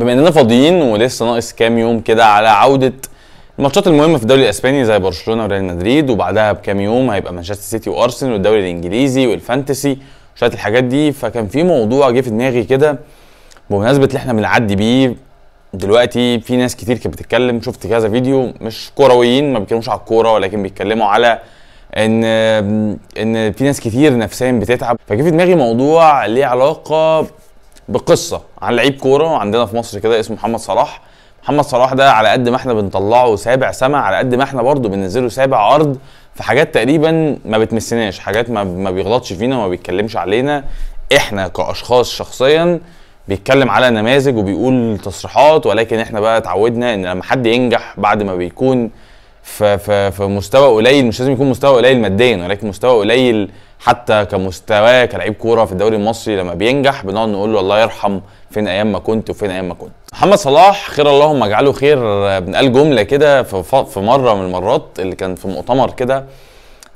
بما اننا فاضيين ولسه ناقص كام يوم كده على عوده الماتشات المهمه في الدوري الاسباني زي برشلونه وريال مدريد وبعدها بكام يوم هيبقى مانشستر سيتي وارسنال والدوري الانجليزي والفانتسي وشويه الحاجات دي فكان في موضوع جه في دماغي كده بمناسبه اللي احنا بنعدي بيه دلوقتي في ناس كتير كانت بتتكلم شفت كذا فيديو مش كرويين ما بيتكلموش على الكوره ولكن بيتكلموا على ان ان في ناس كتير نفسيا بتتعب فجه في دماغي موضوع ليه علاقه بقصه عن لعيب كوره عندنا في مصر كده اسمه محمد صلاح محمد صلاح ده على قد ما احنا بنطلعه سابع سما على قد ما احنا برضه بننزله سابع ارض في حاجات تقريبا ما بتمسناش حاجات ما, ما بيغلطش فينا وما بيتكلمش علينا احنا كاشخاص شخصيا بيتكلم على نماذج وبيقول تصريحات ولكن احنا بقى اتعودنا ان لما حد ينجح بعد ما بيكون في مستوى قليل مش لازم يكون مستوى قليل ماديا ولكن مستوى قليل حتى كمستواه كلعيب كوره في الدوري المصري لما بينجح بنقعد نقول له الله يرحم فين ايام ما كنت وفين ايام ما كنت. محمد صلاح خير اللهم اجعله خير بنقال جمله كده في مره من المرات اللي كان في مؤتمر كده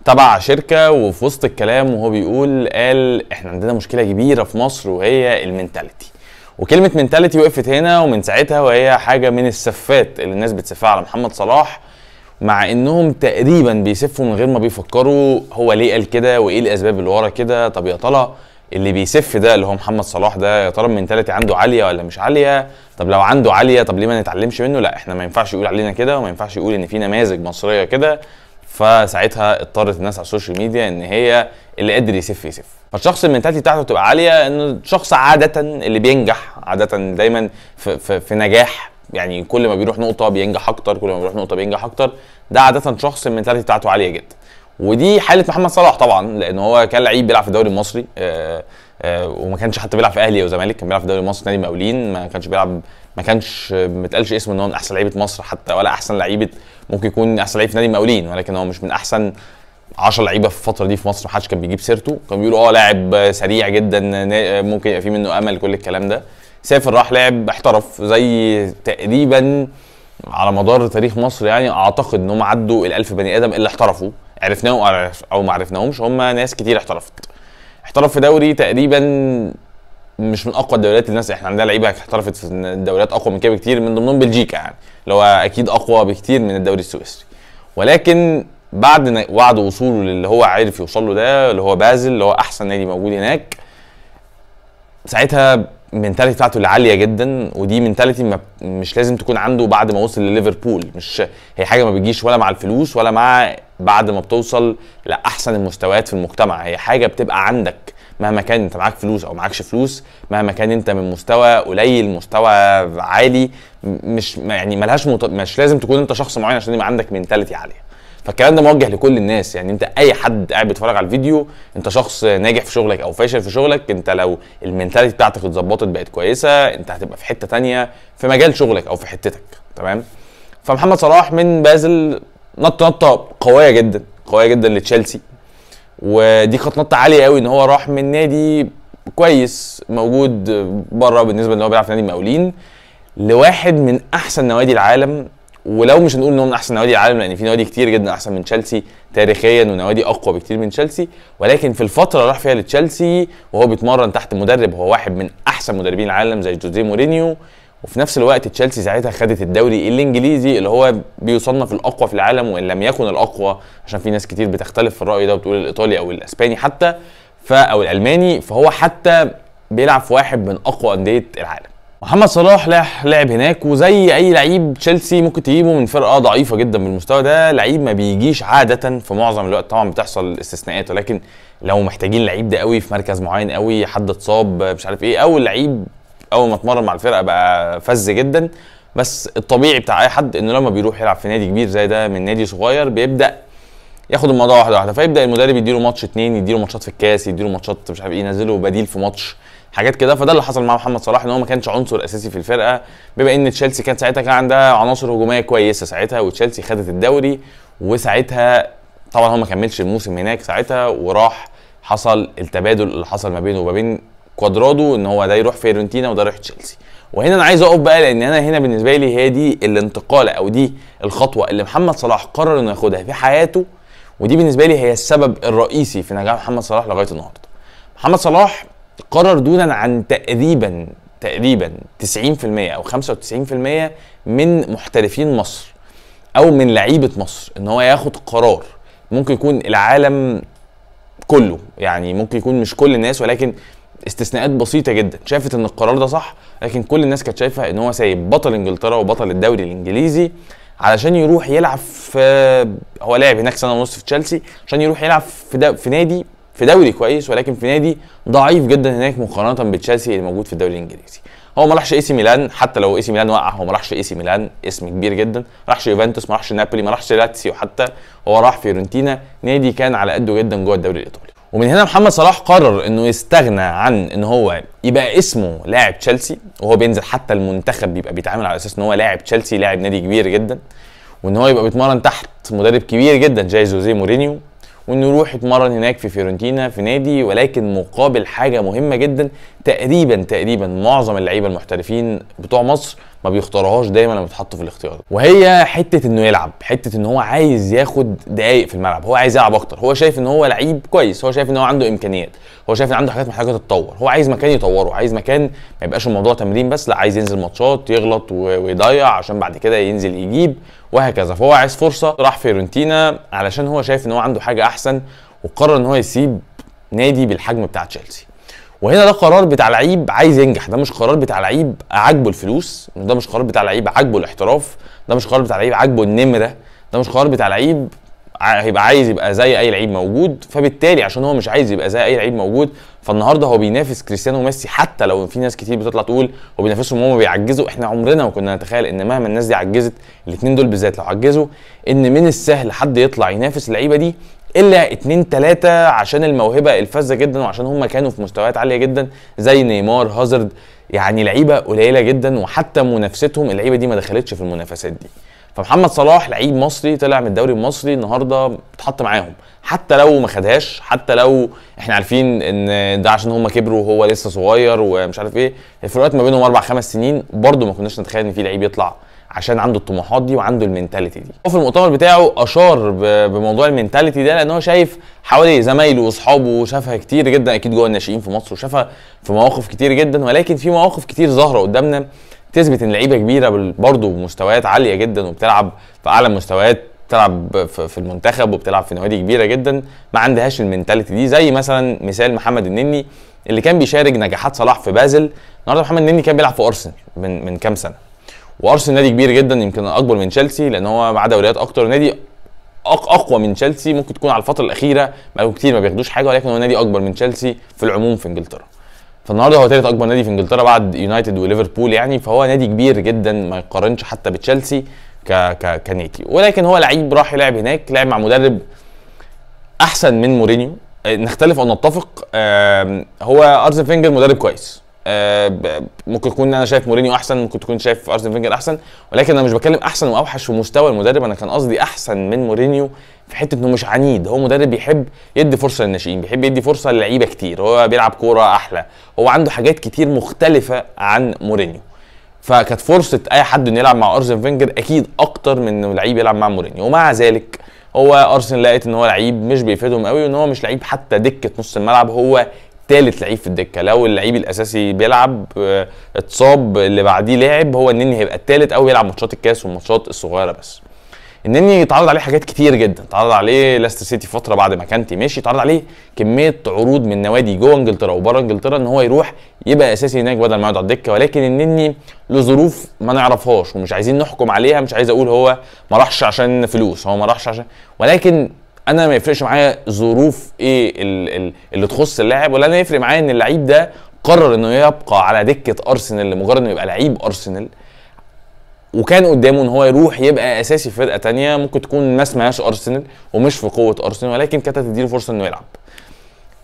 تبع شركه وفي وسط الكلام وهو بيقول قال احنا عندنا مشكله كبيره في مصر وهي المنتاليتي. وكلمه منتاليتي وقفت هنا ومن ساعتها وهي حاجه من السفات اللي الناس بتسفها على محمد صلاح مع انهم تقريبا بيسفوا من غير ما بيفكروا هو ليه قال كده وايه الاسباب اللي ورا كده طب يا ترى اللي بيسف ده اللي هو محمد صلاح ده يا ترى ثلاثة عنده عاليه ولا مش عاليه طب لو عنده عاليه طب ليه ما نتعلمش منه لا احنا ما ينفعش يقول علينا كده وما ينفعش يقول ان في نماذج مصريه كده فساعتها اضطرت الناس على السوشيال ميديا ان هي اللي قادر يسف يسف فالشخص المنتاليتي بتاعته بتبقى عاليه انه شخص عاده اللي بينجح عاده دايما في, في, في نجاح يعني كل ما بيروح نقطه بينجح اكتر كل ما بيروح نقطه بينجح اكتر ده عاده شخص المنتاليتي بتاعته عاليه جدا ودي حاله محمد صلاح طبعا لان هو كان لعيب بيلعب في الدوري المصري آآ آه، آآ آه، وما كانش حتى بيلعب في اهلي او زمالك كان بيلعب في الدوري المصري نادي المقاولين ما كانش بيلعب ما كانش ما اسمه ان هو من احسن لعيبه مصر حتى ولا احسن لعيبه ممكن يكون احسن لعيب في نادي المقاولين ولكن هو مش من احسن 10 لعيبه في الفتره دي في مصر ما حدش كان بيجيب سيرته كانوا بيقولوا اه لاعب سريع جدا ممكن يبقى في منه امل كل الكلام ده سافر راح لعب احترف زي تقريبا على مدار تاريخ مصر يعني اعتقد ان هم عدوا ال1000 بني ادم اللي احترفوا عرفناهم او ما عرفناهمش هم ناس كتير احترفت احترف في دوري تقريبا مش من اقوى الدوريات الناس احنا عندنا لعيبه احترفت في الدوريات اقوى من كده بكتير من ضمنهم بلجيكا يعني اللي هو اكيد اقوى بكتير من الدوري السويسري ولكن بعد وعد وصوله للي هو عرف يوصل له ده اللي هو بازل اللي هو احسن نادي موجود هناك ساعتها المنتاليتي بتاعته اللي عاليه جدا ودي منتاليتي مش لازم تكون عنده بعد ما وصل لليفربول مش هي حاجه ما بتجيش ولا مع الفلوس ولا مع بعد ما بتوصل لاحسن المستويات في المجتمع هي حاجه بتبقى عندك مهما كان انت معاك فلوس او معكش فلوس مهما كان انت من مستوى قليل مستوى عالي مش يعني ملهاش مط... مش لازم تكون انت شخص معين عشان يبقى عندك منتاليتي عاليه فالكلام ده موجه لكل الناس يعني انت اي حد قاعد بيتفرج على الفيديو انت شخص ناجح في شغلك او فاشل في شغلك انت لو المنتاليتي بتاعتك اتظبطت بقت كويسه انت هتبقى في حته تانية في مجال شغلك او في حتتك تمام فمحمد صلاح من بازل نط نطه قويه جدا قويه جدا لتشيلسي ودي كانت نطه عاليه قوي ان هو راح من نادي كويس موجود بره بالنسبه ان هو بيلعب في نادي المقاولين لواحد من احسن نوادي العالم ولو مش هنقول هو من احسن نوادي العالم لان في نوادي كتير جدا احسن من تشيلسي تاريخيا ونوادي اقوى بكتير من تشيلسي ولكن في الفتره اللي راح فيها لتشيلسي وهو بيتمرن تحت مدرب هو واحد من احسن مدربين العالم زي جوزيه مورينيو وفي نفس الوقت تشيلسي ساعتها خدت الدوري الانجليزي اللي هو بيصنف الاقوى في العالم وان لم يكن الاقوى عشان في ناس كتير بتختلف في الراي ده وبتقول الايطالي او الاسباني حتى فا او الالماني فهو حتى بيلعب في واحد من اقوى انديه العالم محمد صلاح لعب هناك وزي اي لعيب تشيلسي ممكن تجيبه من فرقه ضعيفه جدا بالمستوى ده لعيب ما بيجيش عاده في معظم الوقت طبعا بتحصل استثناءات ولكن لو محتاجين لعيب ده قوي في مركز معين قوي حد اتصاب مش عارف ايه او اللعيب اول ما اتمرن مع الفرقه بقى فز جدا بس الطبيعي بتاع اي حد انه لما بيروح يلعب في نادي كبير زي ده من نادي صغير بيبدا ياخد الموضوع واحده واحده فيبدا المدرب يديله ماتش اتنين يديله ماتشات في الكاس يديله ماتشات مش عارف ايه ينزله بديل في ماتش حاجات كده فده اللي حصل مع محمد صلاح ان هو ما كانش عنصر اساسي في الفرقه بما ان تشيلسي كانت ساعتها كان عندها عناصر هجوميه كويسه ساعتها وتشيلسي خدت الدوري وساعتها طبعا هو ما كملش الموسم هناك ساعتها وراح حصل التبادل اللي حصل ما بينه وما بين كوادرادو ان هو ده يروح فيورنتينا وده يروح تشيلسي وهنا انا عايز اقف بقى لان انا هنا بالنسبه لي هي دي الانتقاله او دي الخطوه اللي محمد صلاح قرر انه ياخدها في حياته ودي بالنسبه لي هي السبب الرئيسي في نجاح محمد صلاح لغايه النهارده محمد صلاح قرر دونا عن تقريبا تقريبا 90% او 95% من محترفين مصر او من لعيبه مصر ان هو ياخد قرار ممكن يكون العالم كله يعني ممكن يكون مش كل الناس ولكن استثناءات بسيطه جدا شافت ان القرار ده صح لكن كل الناس كانت شايفه ان هو سايب بطل انجلترا وبطل الدوري الانجليزي علشان يروح يلعب في هو لعب هناك سنه ونص في تشيلسي عشان يروح يلعب في, في نادي في دوري كويس ولكن في نادي ضعيف جدا هناك مقارنه بتشيلسي اللي موجود في الدوري الانجليزي هو ما راحش اي سي ميلان حتى لو اي سي ميلان وقع هو ما راحش اي سي ميلان اسم كبير جدا ما راحش يوفنتوس ما راحش نابولي ما راحش لاتسيو حتى هو راح فيورنتينا نادي كان على قده جدا جوه الدوري الايطالي ومن هنا محمد صلاح قرر انه يستغنى عن ان هو يبقى اسمه لاعب تشيلسي وهو بينزل حتى المنتخب بيبقى بيتعامل على اساس ان هو لاعب تشيلسي لاعب نادي كبير جدا وان هو يبقى بيتمرن تحت مدرب كبير جدا جاي زوزيه مورينيو وانه يروح يتمرن هناك في فيورنتينا في نادي ولكن مقابل حاجه مهمه جدا تقريبا تقريبا معظم اللعيبه المحترفين بتوع مصر ما بيختارهاش دايما لما بتحط في الاختيار وهي حته انه يلعب حته ان هو عايز ياخد دقايق في الملعب هو عايز يلعب اكتر هو شايف ان هو لعيب كويس هو شايف ان هو عنده امكانيات هو شايف ان عنده حاجات محتاجه تتطور هو عايز مكان يطوره عايز مكان ما يبقاش الموضوع تمرين بس لا عايز ينزل ماتشات يغلط ويضيع عشان بعد كده ينزل يجيب وهكذا فهو عايز فرصه راح فيورنتينا علشان هو شايف ان هو عنده حاجه احسن وقرر ان هو يسيب نادي بالحجم بتاع تشيلسي وهنا ده قرار بتاع لعيب عايز ينجح ده مش قرار بتاع لعيب عاجبه الفلوس ده مش قرار بتاع لعيب عاجبه الاحتراف ده مش قرار بتاع لعيب عاجبه النمره ده مش قرار بتاع لعيب هيبقى عايز يبقى زي اي لعيب موجود فبالتالي عشان هو مش عايز يبقى زي اي لعيب موجود فالنهارده هو بينافس كريستيانو وميسي حتى لو في ناس كتير بتطلع تقول هو بينافسهم وهم بيعجزوا احنا عمرنا ما كنا نتخيل ان مهما الناس دي عجزت الاثنين دول بالذات لو عجزوا ان من السهل حد يطلع ينافس اللعيبه دي الا اتنين تلاته عشان الموهبه الفذه جدا وعشان هم كانوا في مستويات عاليه جدا زي نيمار هازارد يعني لعيبه قليله جدا وحتى منافستهم اللعيبه دي ما دخلتش في المنافسات دي فمحمد صلاح لعيب مصري طلع من الدوري المصري النهارده اتحط معاهم حتى لو ما خدهاش حتى لو احنا عارفين ان ده عشان هم كبروا وهو لسه صغير ومش عارف ايه الفروقات ما بينهم اربع خمس سنين برده ما كناش نتخيل ان في لعيب يطلع عشان عنده الطموحات دي وعنده المينتاليتي دي وفي المؤتمر بتاعه اشار بموضوع المينتاليتي ده لان هو شايف حوالي زمايله واصحابه وشافها كتير جدا اكيد جوه الناشئين في مصر وشافها في مواقف كتير جدا ولكن في مواقف كتير ظاهره قدامنا تثبت ان لعيبه كبيره برضه بمستويات عاليه جدا وبتلعب في اعلى مستويات بتلعب في المنتخب وبتلعب في نوادي كبيره جدا ما عندهاش المينتاليتي دي زي مثلا مثال محمد النني اللي كان بيشارك نجاحات صلاح في بازل النهارده محمد النني كان بيلعب في ارسنال من من كام سنه وارسنال نادي كبير جدا يمكن اكبر من تشيلسي لان هو معاه دوريات اكتر نادي اقوى من تشيلسي ممكن تكون على الفتره الاخيره بقى كتير ما بياخدوش حاجه ولكن هو نادي اكبر من تشيلسي في العموم في انجلترا فالنهارده هو ثالث اكبر نادي في انجلترا بعد يونايتد وليفربول يعني فهو نادي كبير جدا ما يقارنش حتى بتشيلسي ك ك كنادي ولكن هو لعيب راح يلعب هناك لعب مع مدرب احسن من مورينيو آه، نختلف او نتفق هو ارسن فينجر مدرب كويس آه، ممكن يكون انا شايف مورينيو احسن ممكن تكون شايف ارسن فينجر احسن ولكن انا مش بتكلم احسن واوحش في مستوى المدرب انا كان قصدي احسن من مورينيو في حته انه مش عنيد هو مدرب بيحب يدي فرصه للناشئين بيحب يدي فرصه للعيبه كتير هو بيلعب كوره احلى هو عنده حاجات كتير مختلفه عن مورينيو فكانت فرصه اي حد انه يلعب مع ارسن فينجر اكيد اكتر من انه لعيب يلعب مع مورينيو ومع ذلك هو ارسنال لقيت ان هو لعيب مش بيفيدهم قوي وان هو مش لعيب حتى دكه نص الملعب هو تالت لعيب في الدكه لو اللعيب الاساسي بيلعب آه، اتصاب اللي بعديه لعب هو النني هيبقى التالت او يلعب ماتشات الكاس والماتشات الصغيره بس النني اتعرض عليه حاجات كتير جدا اتعرض عليه لاستر سيتي فتره بعد ما كانتي مشي اتعرض عليه كميه عروض من نوادي جوه انجلترا وبره انجلترا ان هو يروح يبقى اساسي هناك بدل ما يقعد على الدكه ولكن النني لظروف ما نعرفهاش ومش عايزين نحكم عليها مش عايز اقول هو ما راحش عشان فلوس هو ما راحش عشان ولكن انا ما يفرقش معايا ظروف ايه اللي تخص اللاعب ولا انا يفرق معايا ان اللعيب ده قرر انه يبقى على دكه ارسنال لمجرد انه يبقى لعيب ارسنال وكان قدامه ان هو يروح يبقى اساسي في فرقه تانية ممكن تكون ما ارسنال ومش في قوه ارسنال ولكن كانت تديله فرصه انه يلعب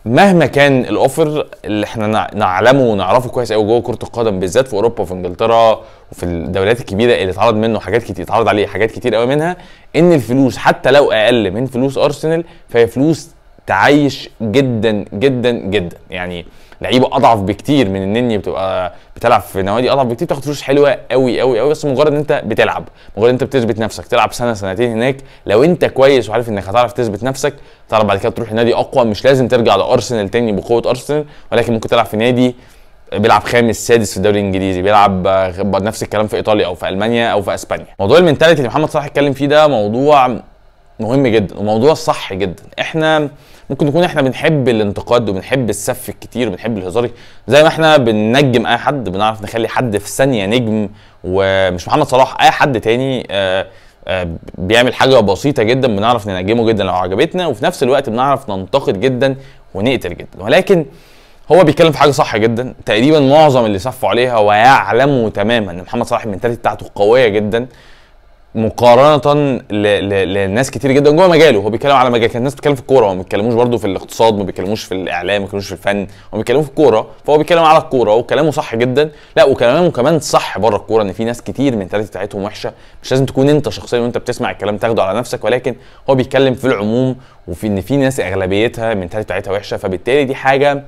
مهما كان الاوفر اللي احنا نعلمه ونعرفه كويس قوي جوه كره القدم بالذات في اوروبا وفي انجلترا وفي الدوريات الكبيره اللي اتعرض منه حاجات كتير اتعرض عليه حاجات كتير قوي منها ان الفلوس حتى لو اقل من فلوس ارسنال فهي فلوس تعيش جدا جدا جدا يعني لعيبه اضعف بكتير من النني بتبقى بتلعب في نوادي اضعف بكتير تاخد فلوس حلوه قوي قوي قوي بس مجرد ان انت بتلعب مجرد انت بتثبت نفسك تلعب سنه سنتين هناك لو انت كويس وعارف انك هتعرف تثبت نفسك تعرف بعد كده تروح نادي اقوى مش لازم ترجع لارسنال تاني بقوه ارسنال ولكن ممكن تلعب في نادي بيلعب خامس سادس في الدوري الانجليزي بيلعب نفس الكلام في ايطاليا او في المانيا او في اسبانيا موضوع المنتاليتي اللي محمد صلاح اتكلم فيه ده موضوع مهم جدا وموضوع صح جدا احنا ممكن نكون احنا بنحب الانتقاد وبنحب السف الكتير وبنحب الهزار زي ما احنا بننجم اي حد بنعرف نخلي حد في ثانيه نجم ومش محمد صلاح اي حد تاني آه، آه، بيعمل حاجه بسيطه جدا بنعرف ننجمه جدا لو عجبتنا وفي نفس الوقت بنعرف ننتقد جدا ونقتل جدا ولكن هو بيتكلم في حاجه صح جدا تقريبا معظم اللي صفوا عليها ويعلموا تماما ان محمد صلاح المنتاليتي بتاعته قويه جدا مقارنه لناس كتير جدا جوه مجاله هو بيتكلم على مجال الناس بتتكلم في الكوره ما بيتكلموش برده في الاقتصاد ما بيتكلموش في الاعلام ما بيتكلموش في الفن هم بيتكلموا في الكوره فهو بيتكلم على الكوره وكلامه صح جدا لا وكلامه كمان صح بره الكوره ان في ناس كتير من المنتاليتي بتاعتهم وحشه مش لازم تكون انت شخصيا وانت بتسمع الكلام تاخده على نفسك ولكن هو بيتكلم في العموم وفي ان في ناس اغلبيتها من المنتاليتي بتاعتها وحشه فبالتالي دي حاجه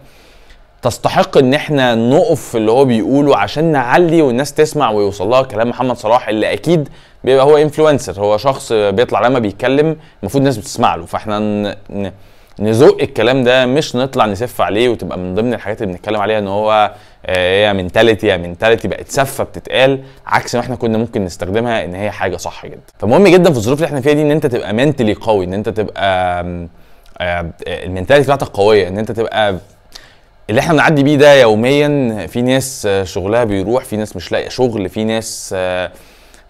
تستحق ان احنا نقف في اللي هو بيقوله عشان نعلي والناس تسمع ويوصل لها كلام محمد صلاح اللي اكيد بيبقى هو انفلونسر هو شخص بيطلع لما بيتكلم المفروض الناس بتسمع له فاحنا نزق الكلام ده مش نطلع نسف عليه وتبقى من ضمن الحاجات اللي بنتكلم عليها ان هو يا منتاليتي يا منتاليتي بقت سفه بتتقال عكس ما احنا كنا ممكن نستخدمها ان هي حاجه صح جدا فمهم جدا في الظروف اللي احنا فيها دي ان انت تبقى منتلي قوي ان انت تبقى آه، المنتاليتي بتاعتك قويه ان انت تبقى اللي احنا بنعدي بيه ده يوميا في ناس آه، شغلها بيروح في ناس مش لاقيه شغل في ناس آه،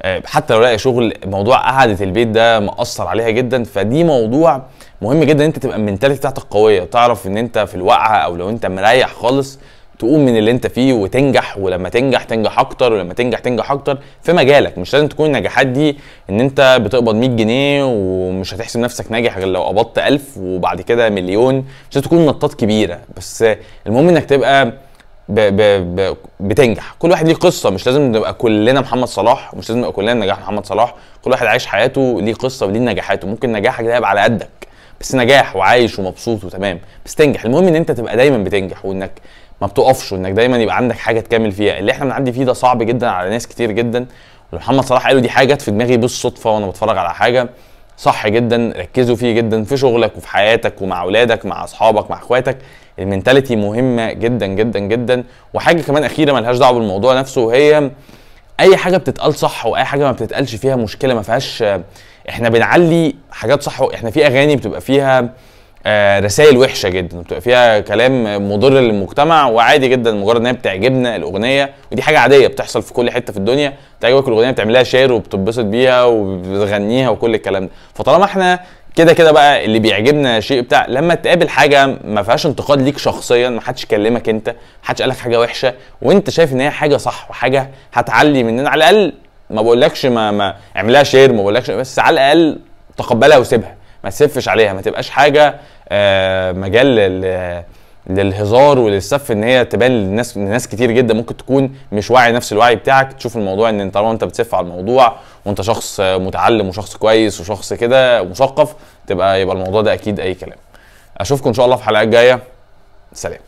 آه، حتى لو لاقيه شغل موضوع قعده البيت ده مأثر عليها جدا فدي موضوع مهم جدا ان انت تبقى المنتاليتي بتاعتك قويه تعرف ان انت في الوقعه او لو انت مريح خالص تقوم من اللي انت فيه وتنجح ولما تنجح تنجح اكتر ولما تنجح تنجح اكتر في مجالك مش لازم تكون النجاحات دي ان انت بتقبض 100 جنيه ومش هتحسب نفسك ناجح غير لو قبضت 1000 وبعد كده مليون مش لازم تكون نطاط كبيره بس المهم انك تبقى ب ب ب بتنجح كل واحد ليه قصه مش لازم نبقى كلنا محمد صلاح مش لازم نبقى كلنا نجاح محمد صلاح كل واحد عايش حياته ليه قصه وليه نجاحاته ممكن نجاحك ده يبقى على قدك بس نجاح وعايش ومبسوط وتمام بس تنجح المهم ان انت تبقى دايما بتنجح وانك ما بتقفش وانك دايما يبقى عندك حاجه تكمل فيها اللي احنا بنعدي فيه ده صعب جدا على ناس كتير جدا محمد صلاح قالوا دي حاجه جت في دماغي بالصدفه وانا بتفرج على حاجه صح جدا ركزوا فيه جدا في شغلك وفي حياتك ومع اولادك مع اصحابك مع اخواتك المنتاليتي مهمه جدا جدا جدا وحاجه كمان اخيره ملهاش دعوه بالموضوع نفسه وهي اي حاجه بتتقال صح واي حاجه ما بتتقالش فيها مشكله ما فيهاش احنا بنعلي حاجات صح احنا في اغاني بتبقى فيها آه، رسائل وحشه جدا بتبقى فيها كلام مضر للمجتمع وعادي جدا مجرد ان هي بتعجبنا الاغنيه ودي حاجه عاديه بتحصل في كل حته في الدنيا تعجبك الاغنيه بتعملها شير وبتتبسط بيها وبتغنيها وكل الكلام ده فطالما احنا كده كده بقى اللي بيعجبنا شيء بتاع لما تقابل حاجه ما فيهاش انتقاد ليك شخصيا ما حدش كلمك انت ما حدش قالك حاجه وحشه وانت شايف ان هي حاجه صح وحاجه هتعلي مننا على الاقل ما بقولكش ما ما اعملها شير ما بقولكش بس على الاقل تقبلها وسيبها ما تسفش عليها ما تبقاش حاجه آه، مجال للهزار وللسف ان هي تبان للناس لناس كتير جدا ممكن تكون مش واعي نفس الوعي بتاعك تشوف الموضوع ان طالما انت بتسف على الموضوع وانت شخص متعلم وشخص كويس وشخص كده مثقف تبقى يبقى الموضوع ده اكيد اي كلام اشوفكم ان شاء الله في حلقات جايه سلام